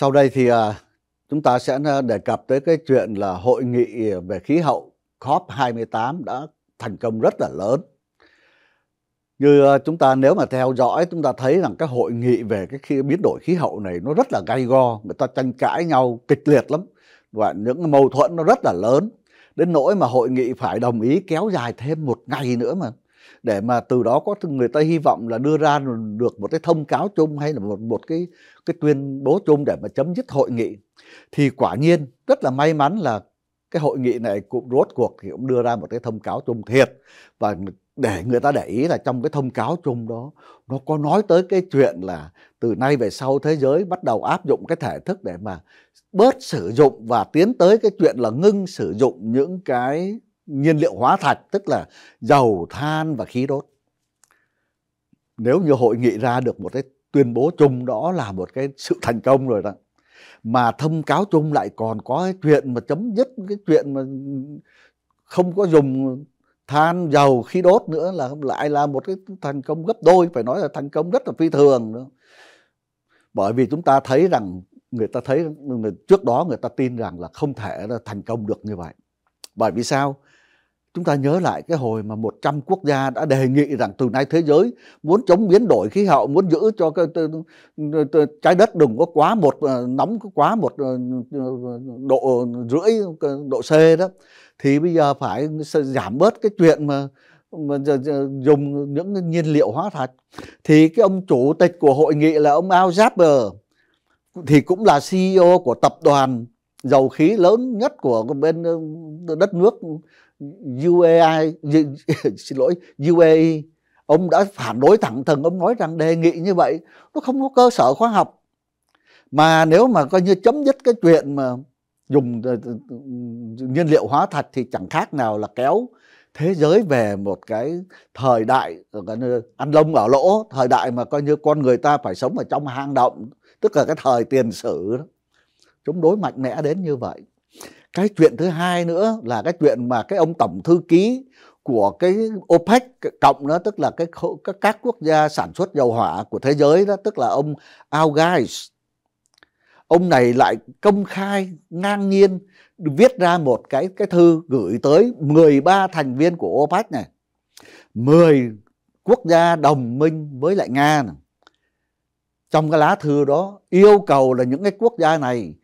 Sau đây thì à, chúng ta sẽ à, đề cập tới cái chuyện là hội nghị về khí hậu COP28 đã thành công rất là lớn. Như à, chúng ta nếu mà theo dõi chúng ta thấy rằng cái hội nghị về cái khi biến đổi khí hậu này nó rất là gay go, người ta tranh cãi nhau kịch liệt lắm và những mâu thuẫn nó rất là lớn đến nỗi mà hội nghị phải đồng ý kéo dài thêm một ngày nữa mà để mà từ đó có người ta hy vọng là đưa ra được một cái thông cáo chung hay là một một cái cái tuyên bố chung để mà chấm dứt hội nghị thì quả nhiên rất là may mắn là cái hội nghị này cũng rốt cuộc thì cũng đưa ra một cái thông cáo chung thiệt và để người ta để ý là trong cái thông cáo chung đó nó có nói tới cái chuyện là từ nay về sau thế giới bắt đầu áp dụng cái thể thức để mà bớt sử dụng và tiến tới cái chuyện là ngưng sử dụng những cái nhiên liệu hóa thạch tức là dầu than và khí đốt nếu như hội nghị ra được một cái tuyên bố chung đó là một cái sự thành công rồi đó mà thông cáo chung lại còn có cái chuyện mà chấm dứt cái chuyện mà không có dùng than dầu khí đốt nữa là lại là một cái thành công gấp đôi phải nói là thành công rất là phi thường nữa bởi vì chúng ta thấy rằng người ta thấy trước đó người ta tin rằng là không thể là thành công được như vậy bởi vì sao Chúng ta nhớ lại cái hồi mà 100 quốc gia đã đề nghị rằng từ nay thế giới muốn chống biến đổi khí hậu, muốn giữ cho cái, trái đất đừng có quá một ờ, nóng quá một ờ, độ rưỡi độ C đó thì bây giờ phải giảm bớt cái chuyện mà mà dùng những nhiên liệu hóa thạch thì cái ông chủ tịch của hội nghị là ông Al Jaber thì cũng là CEO của tập đoàn dầu khí lớn nhất của bên ờ, đất nước UAI xin lỗi UAE ông đã phản đối thẳng thừng ông nói rằng đề nghị như vậy nó không có cơ sở khoa học mà nếu mà coi như chấm dứt cái chuyện mà dùng ờ, ờ, ờ, nhiên liệu hóa thạch thì chẳng khác nào là kéo thế giới về một cái thời đại ăn lông ở lỗ thời đại mà coi như con người ta phải sống ở trong hang động tức là cái thời tiền sử đó chống đối mạnh mẽ đến như vậy cái chuyện thứ hai nữa là cái chuyện mà cái ông tổng thư ký của cái OPEC cộng đó tức là cái các, các quốc gia sản xuất dầu hỏa của thế giới đó tức là ông Al Guys ông này lại công khai ngang nhiên viết ra một cái cái thư gửi tới 13 thành viên của OPEC này 10 quốc gia đồng minh với lại Nga này. trong cái lá thư đó yêu cầu là những cái quốc gia này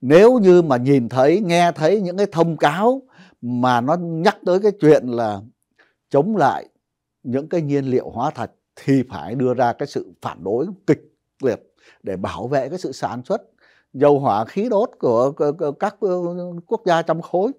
nếu như mà nhìn thấy nghe thấy những cái thông cáo mà nó nhắc tới cái chuyện là chống lại những cái nhiên liệu hóa thạch thì phải đưa ra cái sự phản đối kịch liệt để bảo vệ cái sự sản xuất dầu hỏa khí đốt của các ờ, quốc gia trong khối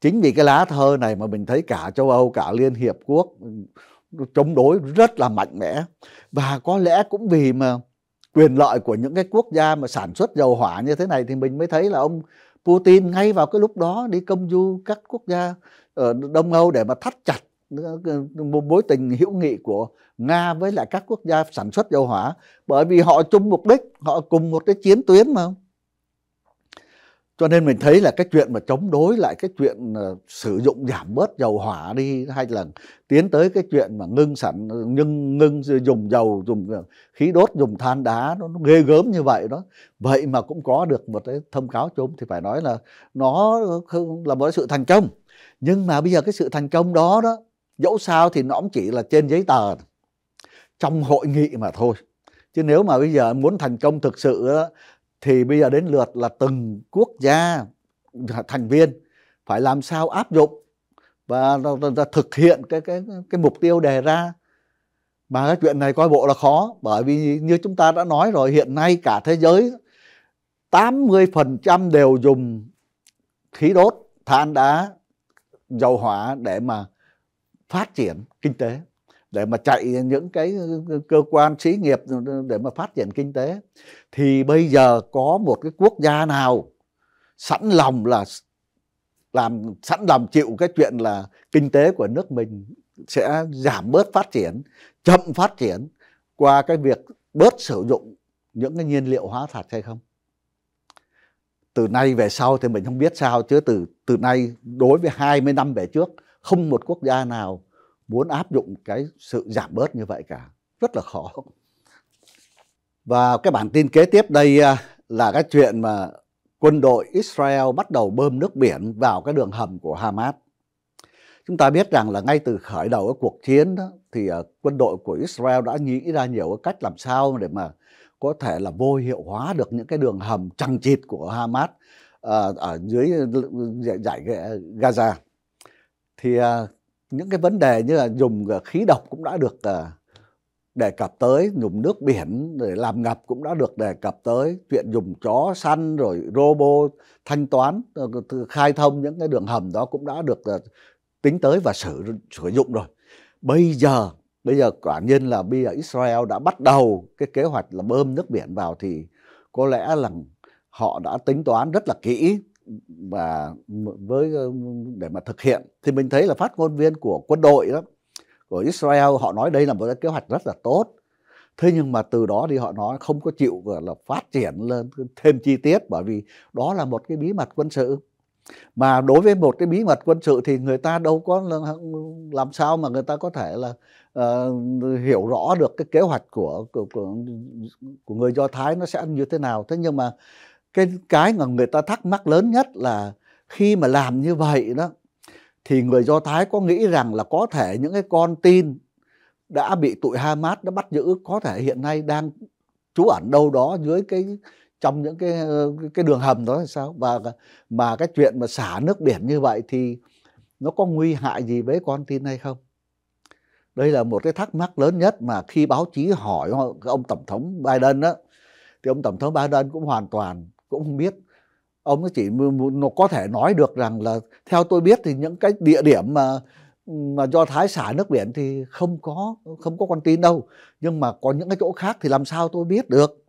chính vì cái lá thơ này mà mình thấy cả châu âu cả liên hiệp quốc ừ, chống đối rất là mạnh mẽ và có lẽ cũng vì mà quyền lợi của những cái quốc gia mà sản xuất dầu hỏa như thế này thì mình mới thấy là ông Putin ngay vào cái lúc đó đi công du các quốc gia ở Đông Âu để mà thắt chặt mối tình hữu nghị của Nga với lại các quốc gia sản xuất dầu hỏa bởi vì họ chung mục đích, họ cùng một cái chiến tuyến mà cho nên mình thấy là cái chuyện mà chống đối lại cái chuyện ờ, sử dụng giảm bớt dầu hỏa đi hay là tiến tới cái chuyện mà ngưng sản ngưng, ngưng dùng dầu dùng ờ, khí đốt dùng than đá nó, nó ghê gớm như vậy đó vậy mà cũng có được một cái thông cáo chung thì phải nói là nó là một sự thành công nhưng mà bây giờ cái sự thành công đó đó dẫu sao thì nó cũng chỉ là trên giấy tờ trong hội nghị mà thôi chứ nếu mà bây giờ muốn thành công thực sự đó, thì bây giờ đến lượt là từng quốc gia thành viên phải làm sao áp dụng và thực hiện cái cái cái mục tiêu đề ra mà cái chuyện này coi bộ là khó bởi vì như chúng ta đã nói rồi hiện nay cả thế giới 80% đều dùng khí đốt, than đá, dầu hỏa để mà phát triển kinh tế để mà chạy những cái cơ quan xí nghiệp để mà phát triển kinh tế thì bây giờ có một cái quốc gia nào sẵn lòng là làm sẵn lòng chịu cái chuyện là kinh tế của nước mình sẽ giảm bớt phát triển chậm phát triển qua cái việc bớt sử dụng những cái nhiên liệu hóa thạch hay không từ nay về sau thì mình không biết sao chứ từ từ nay đối với 20 năm về trước không một quốc gia nào muốn áp dụng cái sự giảm bớt như vậy cả rất là khó và cái bản tin kế tiếp đây à, là cái chuyện mà quân đội Israel bắt đầu bơm nước biển vào cái đường hầm của Hamas. Chúng ta biết rằng là ngay từ khởi đầu cái cuộc chiến đó, thì à, quân đội của Israel đã nghĩ ra nhiều cái cách làm sao để mà có thể là vô hiệu hóa được những cái đường hầm chằng chịt của Hamas à, ở dưới giải Gaza. Thì những cái vấn đề như là dùng à, khí độc cũng đã được à, đề cập tới dùng nước biển để làm ngập cũng đã được đề cập tới chuyện dùng chó săn rồi robot thanh toán ờ, khai thông những cái đường hầm đó cũng đã được ờ, tính tới và sử sử dụng rồi bây giờ bây giờ quả nhiên là bây giờ Israel đã bắt đầu cái kế hoạch là bơm nước biển vào thì có lẽ là họ đã tính toán rất là kỹ và với để mà thực hiện thì mình thấy là phát ngôn viên của quân đội đó của Israel họ nói đây là một cái kế hoạch rất là tốt thế nhưng mà từ đó thì họ nói không có chịu gọi là phát triển lên thêm chi tiết bởi vì đó là một cái bí mật quân sự mà đối với một cái bí mật quân sự thì người ta đâu có làm sao mà người ta có thể là uh, hiểu rõ được cái kế hoạch của, của của của người do thái nó sẽ như thế nào thế nhưng mà cái cái mà người ta thắc mắc lớn nhất là khi mà làm như vậy đó thì người do thái có nghĩ rằng là có thể những cái con tin đã bị tụi hamas nó bắt giữ có thể hiện nay đang trú ẩn đâu đó dưới cái trong những cái ờ, cái đường hầm đó hay sao và mà cái chuyện mà xả nước biển như vậy thì nó có nguy hại gì với con tin hay không đây là một cái thắc mắc lớn nhất mà khi báo chí hỏi ông tổng thống Biden đó thì ông tổng thống Biden cũng hoàn toàn cũng không biết ông chỉ nó có thể nói được rằng là theo tôi biết thì những cái địa điểm mà mà do thái xả nước biển thì không có không có con tin đâu nhưng mà có những cái chỗ khác thì làm sao tôi biết được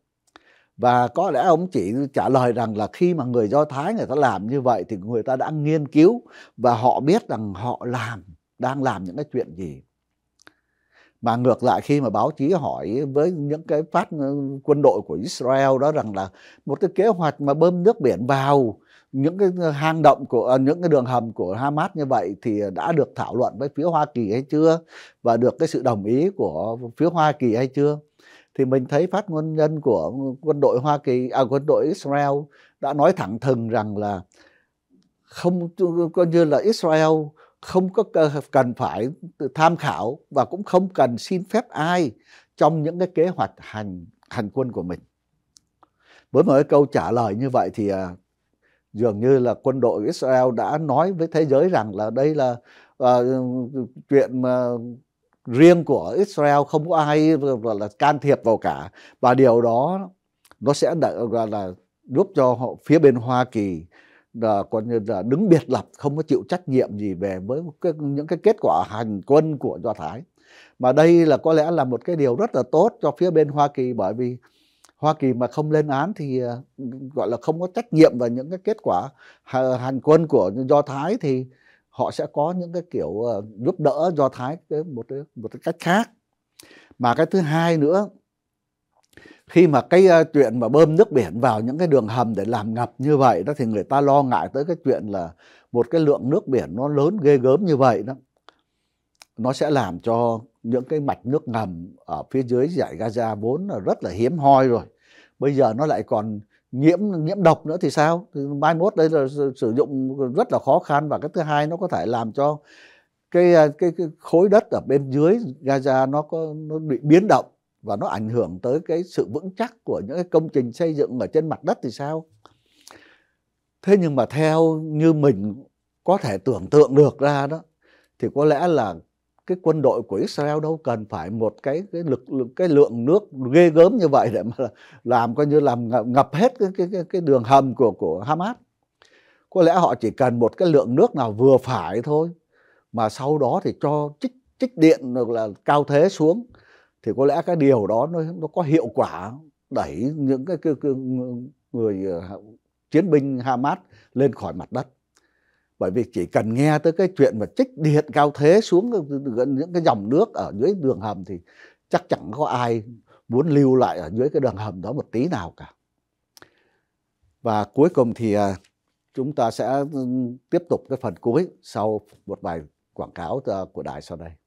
và có lẽ ông chỉ trả lời rằng là khi mà người do thái người ta làm như vậy thì người ta đã nghiên cứu và họ biết rằng họ làm đang làm những cái chuyện gì mà ngược lại khi mà báo chí hỏi với những cái phát quân đội của Israel đó rằng là một cái kế hoạch mà bơm nước biển vào những cái hang động của à, những cái đường hầm của Hamas như vậy thì đã được thảo luận với phía Hoa Kỳ hay chưa và được cái sự đồng ý của phía Hoa Kỳ hay chưa thì mình thấy phát ngôn nhân của quân đội Hoa Kỳ à quân đội Israel đã nói thẳng thừng rằng là không coi như là Israel không có cần phải tham khảo và cũng không cần xin phép ai trong những cái kế hoạch hành hành quân của mình. Với một cái câu trả lời như vậy thì à, dường như là quân đội Israel đã nói với thế giới rằng là đây là à, chuyện mà riêng của Israel không có ai gọi là can thiệp vào cả và điều đó nó sẽ là giúp cho họ phía bên Hoa Kỳ là coi như là đứng biệt lập không có chịu trách nhiệm gì về với cái, những cái kết quả hành quân của do thái mà đây là có lẽ là một cái điều rất là tốt cho phía bên hoa kỳ bởi vì hoa kỳ mà không lên án thì ờ, gọi là không có trách nhiệm về những cái kết quả hành quân của do thái thì họ sẽ có những cái kiểu ờ, giúp đỡ do thái một cái, một cái cách khác mà cái thứ hai nữa khi mà cái ờ, chuyện mà bơm nước biển vào những cái đường hầm để làm ngập như vậy đó thì người ta lo ngại tới cái chuyện là một cái lượng nước biển nó lớn ghê gớm như vậy đó nó sẽ làm cho những cái mạch nước ngầm ở phía dưới giải Gaza vốn là rất là hiếm hoi rồi bây giờ nó lại còn nhiễm nhiễm độc nữa thì sao thì mai mốt đây là sử dụng rất là khó khăn và cái thứ hai nó có thể làm cho cái ờ, cái, cái khối đất ở bên dưới Gaza nó có nó bị biến động và nó ảnh hưởng tới cái sự vững chắc của những cái công trình xây dựng ở trên mặt đất thì sao thế nhưng mà theo như mình có thể tưởng tượng được ra đó thì có lẽ là cái quân đội của Israel đâu cần phải một cái cái lực, cái lượng nước ghê gớm như vậy để mà làm coi như làm ngập, hết cái, cái cái đường hầm của của Hamas. Có lẽ họ chỉ cần một cái lượng nước nào vừa phải thôi mà sau đó thì cho chích chích điện là cao thế xuống thì có lẽ cái điều đó nó nó có hiệu quả đẩy những cái, cái, cái người ờ, chiến binh Hamas lên khỏi mặt đất bởi vì chỉ cần nghe tới cái chuyện mà trích điện cao thế xuống ờ, những cái dòng nước ở dưới đường hầm thì chắc chẳng có ai muốn lưu lại ở dưới cái đường hầm đó một tí nào cả và cuối cùng thì ờ, chúng ta sẽ ừ, tiếp tục cái phần cuối sau một bài quảng cáo của đài sau đây